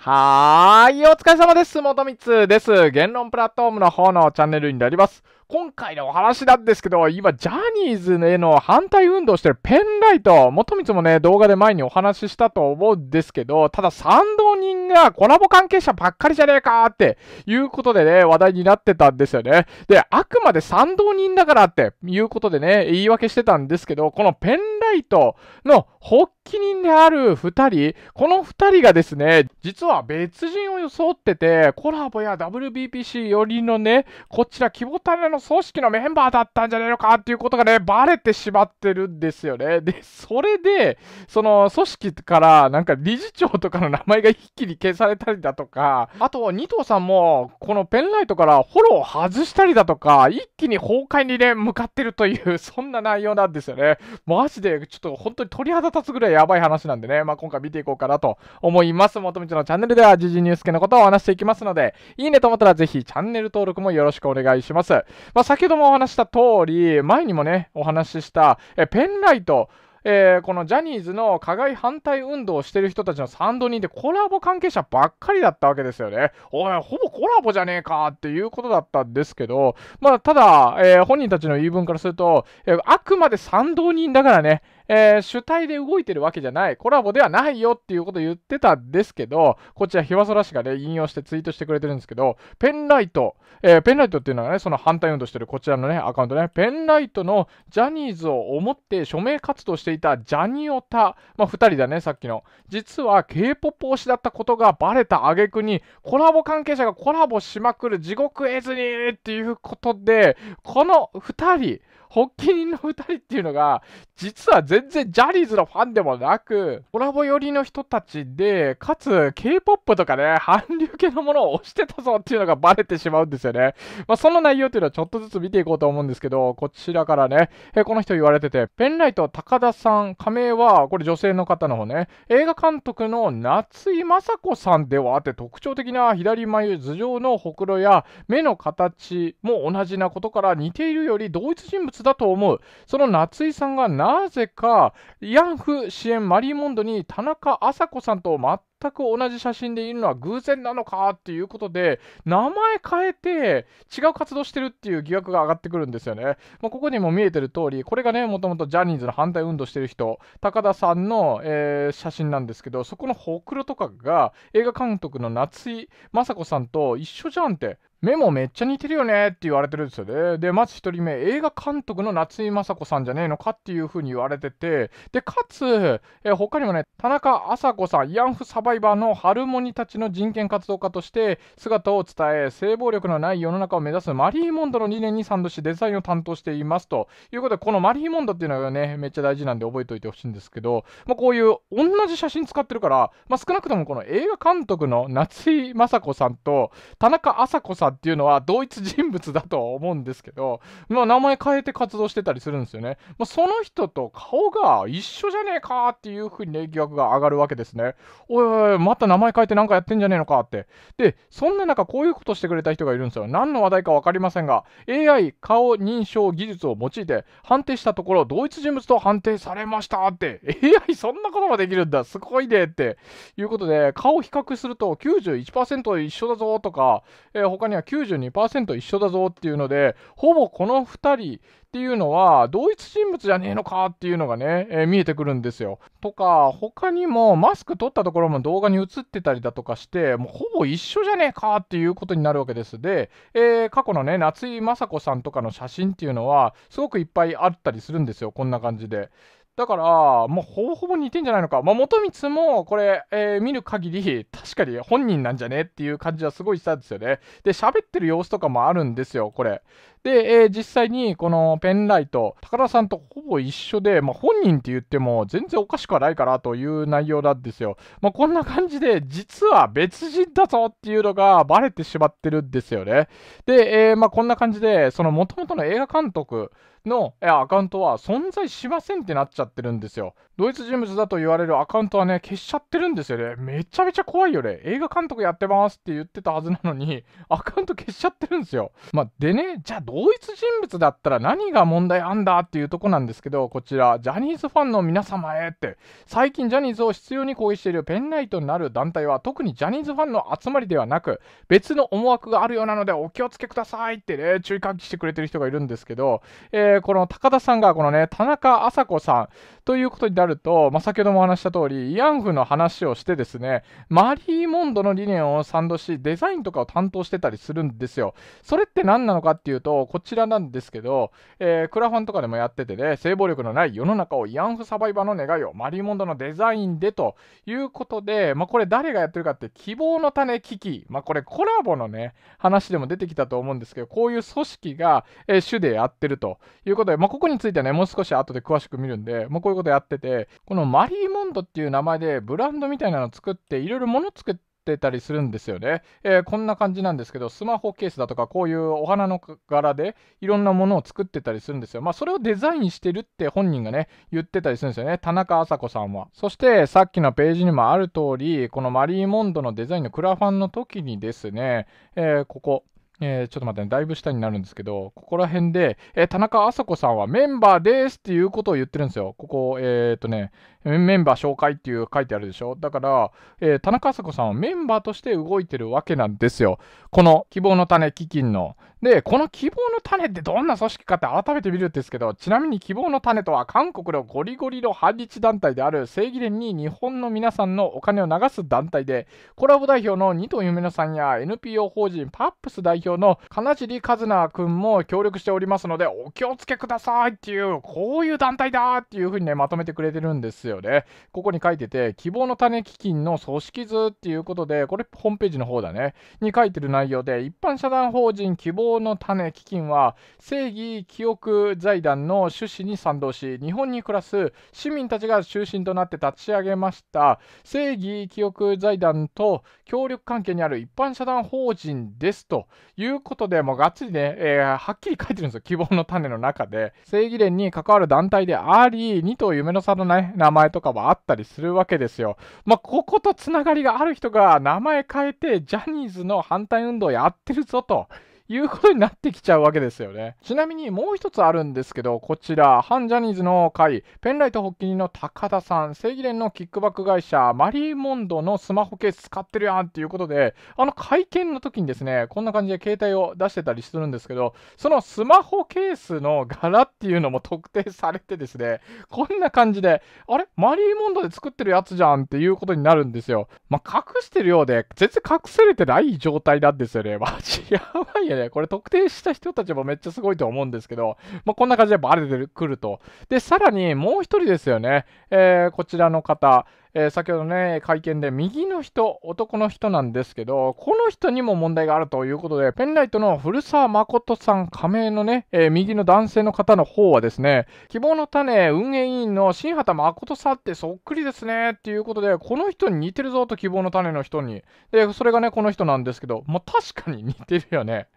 はーい、お疲れ様です。元光です。言論プラットフォームの方のチャンネルになります。今回のお話なんですけど、今、ジャニーズへの反対運動してるペンライト、元光もね、動画で前にお話ししたと思うんですけど、ただ賛同人がコラボ関係者ばっかりじゃねえかっていうことでね、話題になってたんですよね。で、あくまで賛同人だからっていうことでね、言い訳してたんですけど、このペンライトの発起人である2人、この2人がですね、実は別人を装ってて、コラボや WBPC 寄りのね、こちら、キボタネの組織のメンバーだったんじゃねえのかっていうことがね、バレてしまってるんですよね。で、それで、その組織からなんか理事長とかの名前が一気に消されたりだとか、あと、二藤さんも、このペンライトからフォローを外したりだとか、一気に崩壊にね、向かってるという、そんな内容なんですよね。マジで、ちょっと本当にが立つぐらいやばい話なんでね、まあ、今回見ていこうかなと思います。もとみちのチャンネルでは、時事ニュース系のことをお話していきますので、いいねと思ったらぜひチャンネル登録もよろしくお願いします。まあ、先ほどもお話した通り、前にもね、お話しした、えペンライト、えー、このジャニーズの加害反対運動をしてる人たちの賛同人でコラボ関係者ばっかりだったわけですよね。おい、ほぼコラボじゃねえかっていうことだったんですけど、まあ、ただ、えー、本人たちの言い分からすると、えあくまで賛同人だからね、えー、主体で動いてるわけじゃない、コラボではないよっていうことを言ってたんですけど、こちら、ひわそら氏がね、引用してツイートしてくれてるんですけど、ペンライト、えー、ペンライトっていうのがね、その反対運動してるこちらのね、アカウントね、ペンライトのジャニーズを思って署名活動していたジャニオタ、まあ、2人だね、さっきの。実は K-POP 推しだったことがバレた挙句に、コラボ関係者がコラボしまくる地獄絵図にっていうことで、この2人、発起人の2人っていうのが、実は全然ジャニーズのファンでもなく、コラボ寄りの人たちで、かつ K-POP とかね、韓流系のものを推してたぞっていうのがバレてしまうんですよね。まあ、その内容っていうのはちょっとずつ見ていこうと思うんですけど、こちらからね、えこの人言われてて、ペンライト高田さん、仮名は、これ女性の方の方ね、映画監督の夏井雅子さんではあって特徴的な左眉頭上のほくろや目の形も同じなことから似ているより同一人物だと思う。その夏井さんがなぜか、慰安婦支援マリーモンドに田中麻子さんと全く同じ写真でいるのは偶然なのかっていうことで、名前変えて違う活動してるっていう疑惑が上がってくるんですよね。まあ、ここにも見えてる通り、これがね、もともとジャニーズの反対運動してる人、高田さんの、えー、写真なんですけど、そこのほくろとかが映画監督の夏井雅子さんと一緒じゃんって。目もめっちゃ似てるよねって言われてるんですよね。で、まず1人目、映画監督の夏井雅子さんじゃねえのかっていうふうに言われてて、で、かつ、え他にもね、田中麻子さん、慰安婦サバイバーのハルモニたちの人権活動家として姿を伝え、性暴力のない世の中を目指すマリーモンドの理念に賛同し、デザインを担当していますということで、このマリーモンドっていうのがね、めっちゃ大事なんで覚えておいてほしいんですけど、まあ、こういう同じ写真使ってるから、まあ、少なくともこの映画監督の夏井雅子さんと田中麻子さんっていうのは同一人物だとは思うんですけど、まあ、名前変えて活動してたりするんですよね。まあ、その人と顔が一緒じゃねえかっていうふうにね、疑惑が上がるわけですね。おいおい、また名前変えて何かやってんじゃねえのかって。で、そんな中こういうことしてくれた人がいるんですよ。何の話題か分かりませんが、AI 顔認証技術を用いて判定したところ、同一人物と判定されましたって。AI そんなことができるんだ。すごいねって。いうことで、顔比較すると91%一緒だぞとか、えー、他にはは92%一緒だぞっていうのでほぼこの2人っていうのは同一人物じゃねえのかっていうのがね、えー、見えてくるんですよ。とか他にもマスク取ったところも動画に映ってたりだとかしてもうほぼ一緒じゃねえかっていうことになるわけです。で、えー、過去のね夏井雅子さんとかの写真っていうのはすごくいっぱいあったりするんですよこんな感じで。だから、まあ、ほぼほぼ似てんじゃないのか。まあ、元光も、これ、えー、見る限り、確かに本人なんじゃねっていう感じはすごいしたんですよね。で、喋ってる様子とかもあるんですよ、これ。で、えー、実際にこのペンライト、高田さんとほぼ一緒で、まあ、本人って言っても全然おかしくはないかなという内容なんですよ。まあ、こんな感じで、実は別人だぞっていうのがバレてしまってるんですよね。で、えー、まあ、こんな感じで、その元々の映画監督、のアカウントは存在しませんってなっちゃってるんですよ。ドイツ人物だと言われるアカウントはね、消しちゃってるんですよね。めちゃめちゃ怖いよね。映画監督やってますって言ってたはずなのに、アカウント消しちゃってるんですよ。まあ、でね、じゃあ同一人物だったら何が問題あんだっていうとこなんですけど、こちら、ジャニーズファンの皆様へって、最近ジャニーズを必要に抗議しているペンライトになる団体は、特にジャニーズファンの集まりではなく、別の思惑があるようなのでお気をつけくださいってね、注意喚起してくれてる人がいるんですけど、えー、この高田さんが、このね、田中麻子さんということになると、まあ、先ほどもお話した通り、慰安婦の話をしてですね、マリーモンドの理念を賛同し、デザインとかを担当してたりするんですよ。それって何なのかっていうと、こちらなんですけど、えー、クラファンとかでもやっててね、性暴力のない世の中を慰安婦サバイバーの願いをマリーモンドのデザインでということで、まあ、これ誰がやってるかって、希望の種危機。まあ、これコラボのね、話でも出てきたと思うんですけど、こういう組織が、えー、主でやってるということで、まあ、ここについてはね、もう少し後で詳しく見るんで、まあ、こういうことやってて、このマリーモンドっていう名前でブランドみたいなの作って、いろいろ物作って、ってたりするんですよね。えー、こんな感じなんですけど、スマホケースだとか、こういうお花の柄でいろんなものを作ってたりするんですよ。まあ、それをデザインしてるって本人がね、言ってたりするんですよね。田中麻子さんは。そして、さっきのページにもある通り、このマリーモンドのデザインのクラファンの時にですね、えー、ここ、えー、ちょっと待ってね、だいぶ下になるんですけど、ここら辺で、えー、田中麻子さんはメンバーですっていうことを言ってるんですよ。ここ、えー、っとね、メンバー紹介っていう書いてあるでしょだから、えー、田中麻子さんはメンバーとして動いてるわけなんですよ。この希望の種基金の。で、この希望の種ってどんな組織かって改めて見るんですけど、ちなみに希望の種とは韓国のゴリゴリの反日団体である正義連に日本の皆さんのお金を流す団体で、コラボ代表の二藤夢乃さんや NPO 法人パップス代表の金尻和奈君も協力しておりますので、お気をつけくださいっていう、こういう団体だっていうふうにね、まとめてくれてるんですよ。よね。ここに書いてて、希望の種基金の組織図っていうことで、これホームページの方だね。に書いてる内容で、一般社団法人希望の種基金は、正義記憶財団の趣旨に賛同し、日本に暮らす市民たちが中心となって立ち上げました、正義記憶財団と協力関係にある一般社団法人ですということで、もうがっつりね、えー、はっきり書いてるんですよ。希望の種の中で。正義連に関わる団体であり、2と夢の差のね、名前前とかはあったりするわけですよ。まあ、こことつながりがある人が名前変えて、ジャニーズの反対運動やってるぞということになってきちゃうわけですよね。ちなみにもう一つあるんですけど、こちら、反ジャニーズの会、ペンライト発起人の高田さん、正義連のキックバック会社、マリーモンドのスマホケース使ってるやんっていうことで、あの会見の時にですね、こんな感じで携帯を出してたりするんですけど、そのスマホケースの柄っていうのも特定されてですね、こんな感じで、あれマリーモンドで作ってるやつじゃんっていうことになるんですよ。まあ、隠してるようで、全然隠されてない状態なんですよね。マジやばいよね。ね、これ特定した人たちもめっちゃすごいと思うんですけど、まあ、こんな感じでバレてくると。で、さらにもう1人ですよね、えー、こちらの方、えー、先ほどね、会見で右の人、男の人なんですけど、この人にも問題があるということで、ペンライトの古澤誠さん加盟のね、えー、右の男性の方の方はですね、希望の種運営委員の新畑誠さんってそっくりですねっていうことで、この人に似てるぞと希望の種の人に。で、それがね、この人なんですけど、まあ、確かに似てるよね。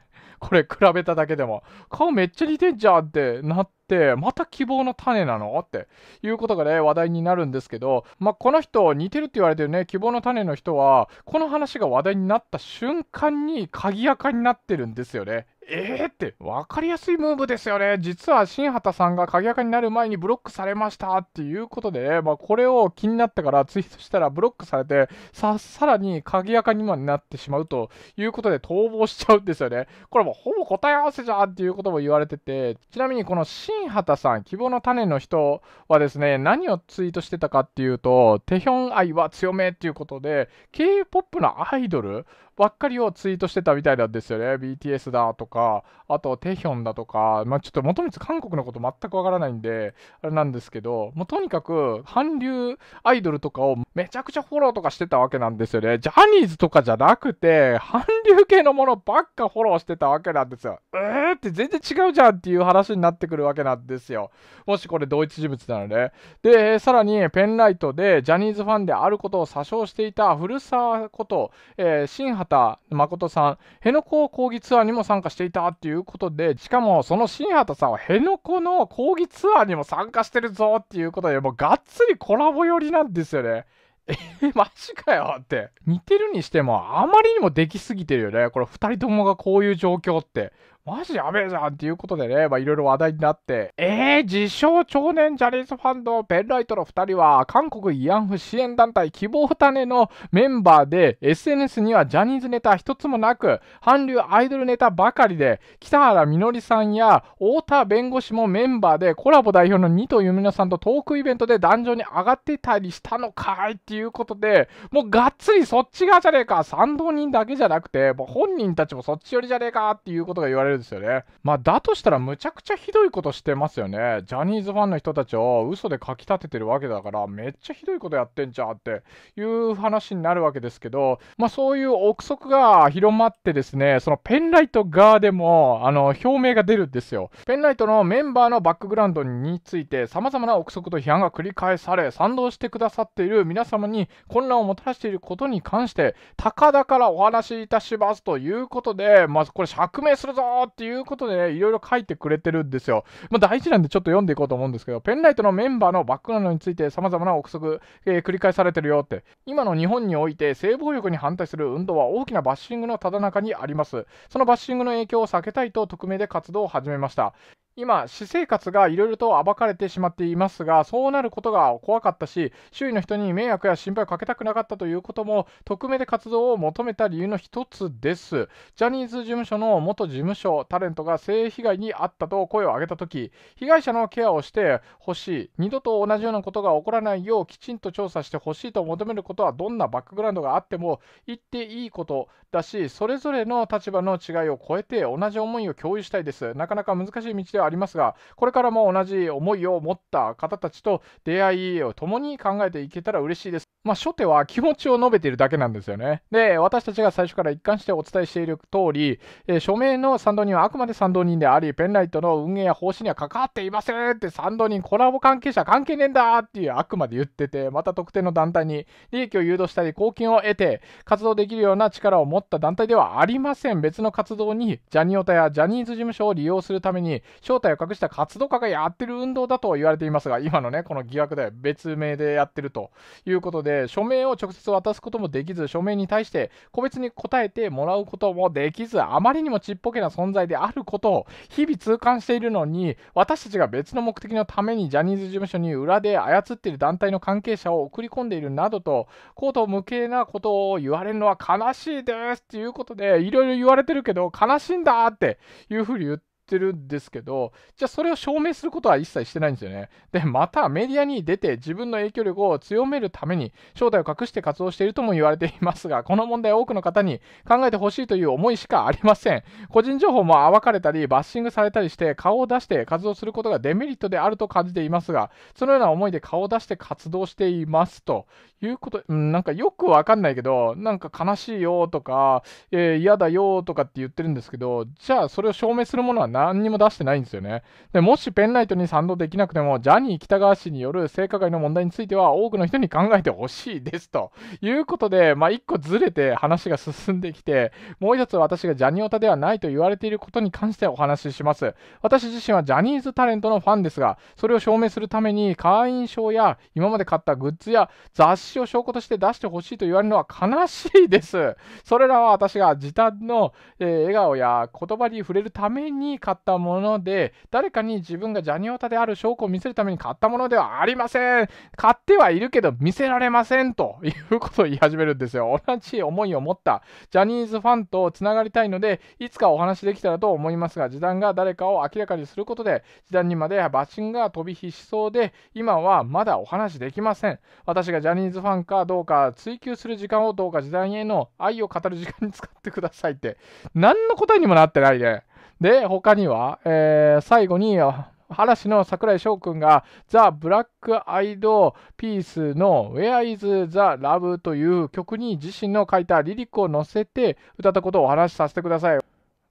これ比べただけでも。顔めっちゃ似てんじゃんってなっ、また希望の種なのっていうことがね、話題になるんですけど、まあ、この人、似てるって言われてるね、希望の種の人は、この話が話題になった瞬間に鍵垢になってるんですよね。えーって、分かりやすいムーブですよね。実は新畑さんが鍵垢になる前にブロックされましたっていうことで、ね、まあ、これを気になったからツイートしたらブロックされて、さ、さらに鍵垢にもなってしまうということで逃亡しちゃうんですよね。これもほぼ答え合わせじゃんっていうことも言われてて、ちなみにこの新新畑さん、希望の種の人はですね、何をツイートしてたかっていうと、テヒョン愛は強めっていうことで、K-POP のアイドルばっかりをツイートしてたみたいなんですよね。BTS だとか、あとテヒョンだとか、まあ、ちょっと元光韓国のこと全くわからないんで、あれなんですけど、もうとにかく韓流アイドルとかをめちゃくちゃフォローとかしてたわけなんですよね。ジャニーズとかじゃなくて、韓流系のものばっかフォローしてたわけなんですよ。えーって全然違うじゃんっていう話になってくるわけなんですよ。もしこれ同一人物なので。で、さらにペンライトでジャニーズファンであることを詐称していた古沢こと、えー、新畑誠さん、辺野古講義ツアーにも参加していたということで、しかもその新畑さんは辺野古の講義ツアーにも参加してるぞっていうことで、もうがっつりコラボ寄りなんですよね。え、マジかよって。似てるにしても、あまりにもできすぎてるよね。これ、2人ともがこういう状況って。マジやべえじゃんっていうことでね、まあいろいろ話題になって、えー、自称長年ジャニーズファンドペンライトの2人は、韓国慰安婦支援団体希望種のメンバーで、SNS にはジャニーズネタ一つもなく、韓流アイドルネタばかりで、北原みのりさんや太田弁護士もメンバーで、コラボ代表の二藤由美乃さんとトークイベントで壇上に上がってたりしたのかいっていうことで、もうがっつりそっち側じゃねえか、賛同人だけじゃなくて、もう本人たちもそっち寄りじゃねえかっていうことが言われるですよね。まあ、だとしたらむちゃくちゃひどいことしてますよね。ジャニーズファンの人たちを嘘でかきたててるわけだから、めっちゃひどいことやってんじゃんっていう話になるわけですけど、まあ、そういう憶測が広まってですね、そのペンライト側でも、あの、表明が出るんですよ。ペンライトのメンバーのバックグラウンドについて、様々な憶測と批判が繰り返され、賛同してくださっている皆様に混乱をもたらしていることに関して、高田からお話しいたしますということで、まずこれ釈明するぞよっていうことで、ね、いろいろ書いてくれてるんですよ。まあ、大事なんでちょっと読んでいこうと思うんですけど、ペンライトのメンバーのバックグラウンドについて様々な憶測、えー、繰り返されてるよって、今の日本において性暴力に反対する運動は大きなバッシングのただ中にあります。そのバッシングの影響を避けたいと匿名で活動を始めました。今、私生活がいろいろと暴かれてしまっていますが、そうなることが怖かったし、周囲の人に迷惑や心配をかけたくなかったということも、匿名で活動を求めた理由の一つです。ジャニーズ事務所の元事務所、タレントが性被害に遭ったと声を上げたとき、被害者のケアをしてほしい、二度と同じようなことが起こらないようきちんと調査してほしいと求めることは、どんなバックグラウンドがあっても言っていいことだし、それぞれの立場の違いを超えて、同じ思いを共有したいです。なかなか難しい道ではりますがこれからも同じ思いを持った方たちと出会いを共に考えていけたら嬉しいです。まあ、初手は気持ちを述べているだけなんですよね。で、私たちが最初から一貫してお伝えしている通り、えー、署名の賛同人はあくまで賛同人であり、ペンライトの運営や方針には関わっていませんって賛同人、コラボ関係者関係ねえんだっていうあくまで言ってて、また特定の団体に利益を誘導したり、貢献を得て活動できるような力を持った団体ではありません。別の活動にジャニオタやジャニーズ事務所を利用するために、正体を隠した活動家がやってる運動だと言われていますが、今のね、この疑惑で別名でやってるということで、署名を直接渡すこともできず、署名に対して個別に答えてもらうこともできず、あまりにもちっぽけな存在であることを日々痛感しているのに、私たちが別の目的のためにジャニーズ事務所に裏で操っている団体の関係者を送り込んでいるなどと、コート無形なことを言われるのは悲しいですということで、いろいろ言われてるけど、悲しいんだっていうふうに言って、ってるんですけど、じゃあそれを証明することは一切してないんですよね。で、またメディアに出て自分の影響力を強めるために正体を隠して活動しているとも言われていますが、この問題多くの方に考えてほしいという思いしかありません。個人情報も暴かれたり、バッシングされたりして、顔を出して活動することがデメリットであると感じていますが、そのような思いで顔を出して活動していますということ、うん、なんかよくわかんないけど、なんか悲しいよとか、えー、嫌だよとかって言ってるんですけど、じゃあそれを証明するものはな何にも出してないんですよね。でもしペンライトに賛同できなくても、ジャニー喜多川氏による性加害の問題については多くの人に考えてほしいですということで、まあ、1個ずれて話が進んできて、もう1つ私がジャニオタではないと言われていることに関してお話しします。私自身はジャニーズタレントのファンですが、それを証明するために会員証や今まで買ったグッズや雑誌を証拠として出してほしいと言われるのは悲しいです。それらは私が時短の、えー、笑顔や言葉に触れるために買買ったもので、誰かに自分がジャニオタである証拠を見せるために買ったものではありません。買ってはいるけど見せられませんということを言い始めるんですよ。同じ思いを持ったジャニーズファンとつながりたいので、いつかお話できたらと思いますが、時短が誰かを明らかにすることで、時短にまでバッシンが飛び火しそうで、今はまだお話できません。私がジャニーズファンかどうか追求する時間をどうか時短への愛を語る時間に使ってくださいって。何の答えにもなってないね。で、他には、えー、最後に、嵐の櫻井翔くんがザ・ブラック・アイド・ピースの Where is the Love という曲に自身の書いたリリックを載せて歌ったことをお話しさせてください。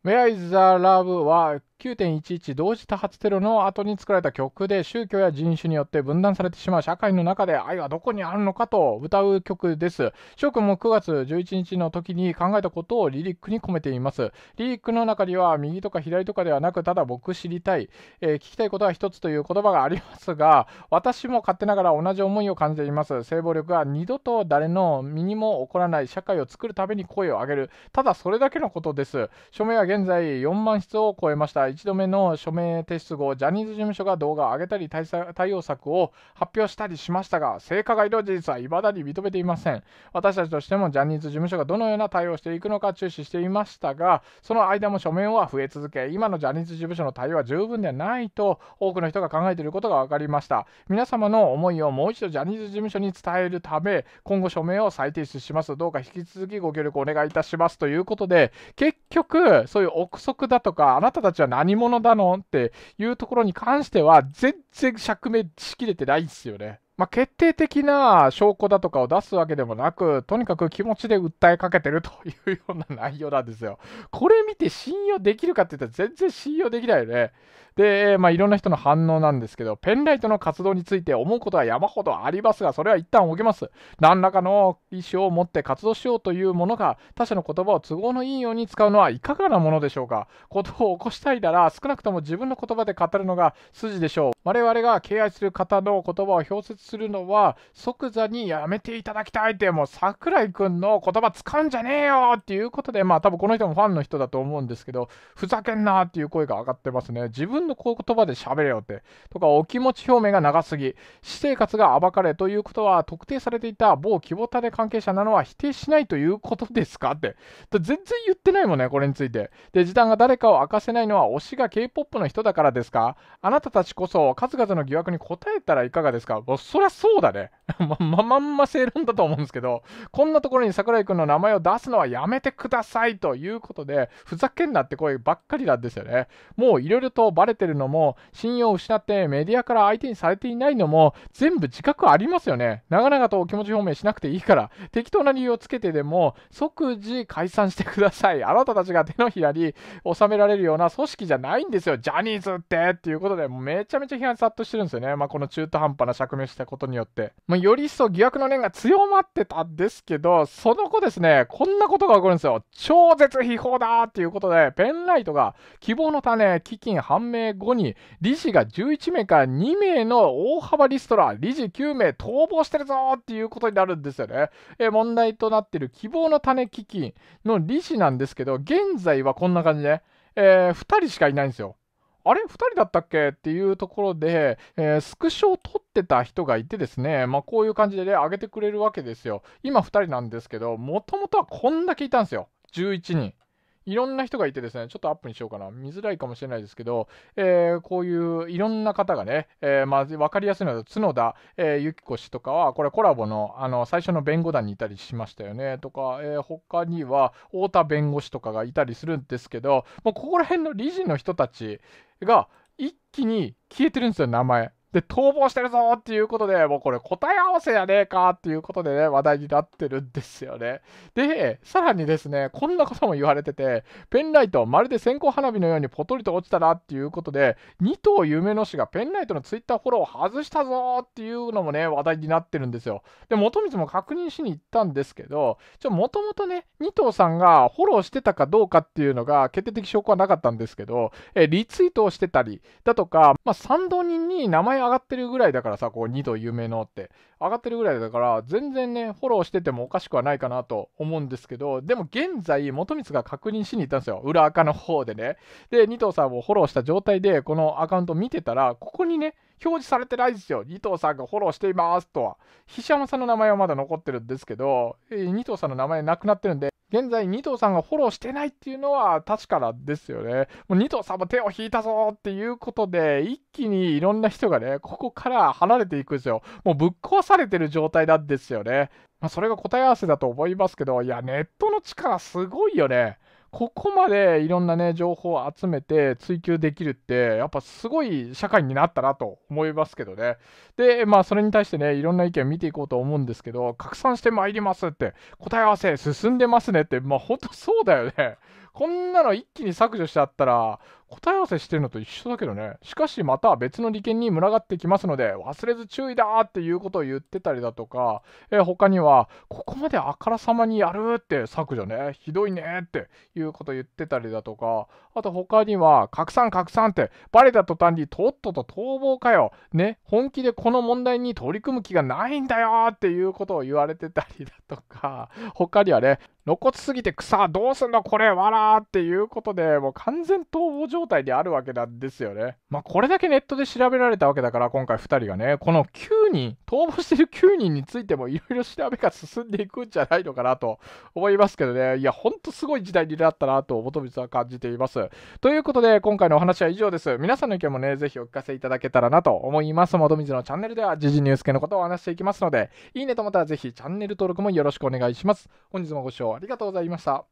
Where is the Love は9.11同時多発テロの後に作られた曲で宗教や人種によって分断されてしまう社会の中で愛はどこにあるのかと歌う曲です。翔くんも9月11日の時に考えたことをリリックに込めています。リリックの中には右とか左とかではなくただ僕知りたい、えー、聞きたいことは一つという言葉がありますが私も勝手ながら同じ思いを感じています。性暴力は二度と誰の身にも起こらない社会を作るために声を上げるただそれだけのことです。署名は現在4万筆を超えました。1度目の署名提出後、ジャニーズ事務所が動画を上げたり対対応策を発表したりしましたが、性加害の事実はいまだに認めていません。私たちとしてもジャニーズ事務所がどのような対応をしていくのか注視していましたが、その間も署名は増え続け、今のジャニーズ事務所の対応は十分ではないと多くの人が考えていることが分かりました。皆様の思いをもう一度ジャニーズ事務所に伝えるため、今後署名を再提出します。どうか引き続きご協力お願いいたしますということで、結局、そういう憶測だとか、あなたたちは何者だのっていうところに関しては、全然釈明しきれてないんですよね。まあ、決定的な証拠だとかを出すわけでもなく、とにかく気持ちで訴えかけてるというような内容なんですよ。これ見て信用できるかって言ったら全然信用できないよね。で、まあ、いろんな人の反応なんですけど、ペンライトの活動について思うことは山ほどありますが、それは一旦置けます。何らかの意思を持って活動しようというものが、他者の言葉を都合のいいように使うのはいかがなものでしょうか。ことを起こしたいなら、少なくとも自分の言葉で語るのが筋でしょう。我々が敬愛する方の言葉を表説するのは、即座にやめていただきたいって、もう桜井くんの言葉使うんじゃねえよっていうことで、まあ、多分この人もファンの人だと思うんですけど、ふざけんなっていう声が上がってますね。自分の言葉で喋れよって、とかお気持ち表明が長すぎ、私生活が暴かれということは特定されていた某希望たれ関係者なのは否定しないということですかって、全然言ってないもんね、これについて。で、時短が誰かを明かせないのは推しが K-POP の人だからですかあなたたちこそ数々の疑惑に答えたらいかがですかそりゃそうだね。ま、ま、まんま正論だと思うんですけど、こんなところに桜井くんの名前を出すのはやめてくださいということで、ふざけんなって声ばっかりなんですよね。もういろいろとバレてるのも、信用を失ってメディアから相手にされていないのも、全部自覚ありますよね。長々と気持ち表明しなくていいから、適当な理由をつけてでも、即時解散してください。あなたたちが手のひらに収められるような組織じゃないんですよ。ジャニーズってっていうことで、めちゃめちゃ批判殺到してるんですよね。まあ、この中途半端な釈明したことによって。まあ、より一層疑惑の念が強まってたんですけど、その後ですね、こんなことが起こるんですよ。超絶秘宝だっていうことで、ペンライトが希望の種、基金判明明後に理事が11名から2名の大幅リストラ、理事9名逃亡してるぞっていうことになるんですよね。え問題となってる希望の種基金の理事なんですけど、現在はこんな感じで、ね、えー、2人しかいないんですよ。あれ ?2 人だったっけっていうところで、えー、スクショを撮ってた人がいてですね、まあ、こういう感じでね、上げてくれるわけですよ。今2人なんですけど、もともとはこんだけいたんですよ。11人。いろんな人がいてですね、ちょっとアップにしようかな。見づらいかもしれないですけど、えー、こういういろんな方がね、えー、まあ、分かりやすいのは角田、えー、ゆきこ氏とかは、これコラボのあの最初の弁護団にいたりしましたよね、とか、えー、他には太田弁護士とかがいたりするんですけど、もうここら辺の理事の人たちが一気に消えてるんですよ、名前。で、逃亡してるぞっていうことで、もうこれ答え合わせやねえかっていうことでね、話題になってるんですよね。で、さらにですね、こんなことも言われてて、ペンライト、まるで線香花火のようにぽとりと落ちたなっていうことで、2頭夢の氏がペンライトのツイッターフォローを外したぞっていうのもね、話題になってるんですよ。で、元光も確認しに行ったんですけど、ちょ、もともとね、2頭さんがフォローしてたかどうかっていうのが決定的証拠はなかったんですけど、えリツイートをしてたりだとか、まあ、賛同人に名前上がってるぐらいだからさ、こう2度夢のって、上がってるぐらいだから、全然ね、フォローしててもおかしくはないかなと思うんですけど、でも現在、元光が確認しに行ったんですよ。裏垢の方でね。で、2頭さんをフォローした状態で、このアカウント見てたら、ここにね、表示されてないですよ。二頭さんがフォローしていますとは。菱山さんの名前はまだ残ってるんですけど、二頭さんの名前なくなってるんで、現在、二藤さんがフォローしてないっていうのは確からですよね。もう二藤さんも手を引いたぞっていうことで、一気にいろんな人がね、ここから離れていくんですよ。もうぶっ壊されてる状態なんですよね。まあ、それが答え合わせだと思いますけど、いや、ネットの力すごいよね。ここまでいろんなね、情報を集めて追求できるって、やっぱすごい社会になったなと思いますけどね。で、まあ、それに対してね、いろんな意見を見ていこうと思うんですけど、拡散してまいりますって、答え合わせ進んでますねって、まあ、ほんとそうだよね。こんなの一気に削除しちゃったら、答え合わせしてるのと一緒だけどね。しかしまた別の利権に群がってきますので、忘れず注意だっていうことを言ってたりだとか、えー、他には、ここまであからさまにやるって削除ね、ひどいねっていうこと言ってたりだとか、あと他には、拡散拡散ってバレた途端にとっとと逃亡かよ。ね、本気でこの問題に取り組む気がないんだよっていうことを言われてたりだとか、他にはね、露骨すぎて草どうすんのこれわらーっていうことでもう完全逃亡状態であるわけなんですよね。まあこれだけネットで調べられたわけだから今回2人がねこの9人逃亡してる9人についてもいろいろ調べが進んでいくんじゃないのかなと思いますけどねいやほんとすごい時代になったなと元めは感じています。ということで今回のお話は以上です。皆さんの意見もねぜひお聞かせいただけたらなと思います。元水のチャンネルでは時事ニュース系のことをお話していきますのでいいねと思ったらぜひチャンネル登録もよろしくお願いします。本日もご視聴ありがとうございました。